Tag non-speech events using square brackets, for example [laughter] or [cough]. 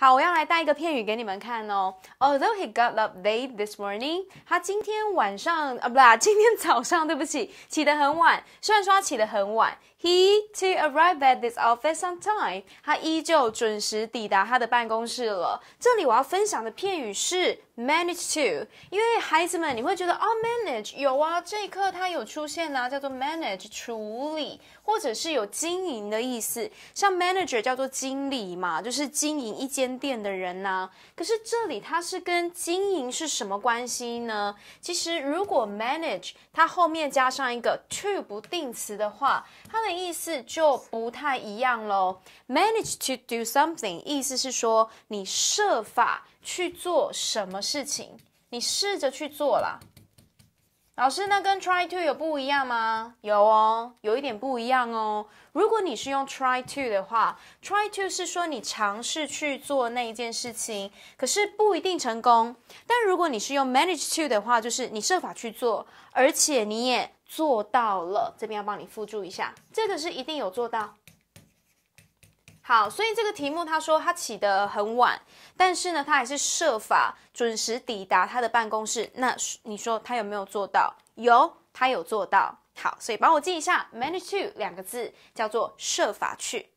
好，我要来带一个片语给你们看哦。Although he got up late this morning，他今天晚上不啦，今天早上 [laughs] 对不起，起得很晚。虽然说他起得很晚，he t o a r r i v e a at his office on time。他依旧准时抵达他的办公室了。这里我要分享的片语是。manage to，因为孩子们你会觉得啊，manage 有啊，这一课它有出现啦，叫做 manage 处理，或者是有经营的意思，像 manager 叫做经理嘛，就是经营一间店的人呐。可是这里它是跟经营是什么关系呢？其实如果 manage 它后面加上一个 to 不定词的话，它的意思就不太一样喽。manage to do something 意思是说你设法。去做什么事情？你试着去做啦。老师，那跟 try to 有不一样吗？有哦，有一点不一样哦。如果你是用 try to 的话，try to 是说你尝试去做那一件事情，可是不一定成功。但如果你是用 manage to 的话，就是你设法去做，而且你也做到了。这边要帮你附注一下，这个是一定有做到。好，所以这个题目他说他起得很晚，但是呢，他还是设法准时抵达他的办公室。那你说他有没有做到？有，他有做到。好，所以帮我记一下，manage to 两个字叫做设法去。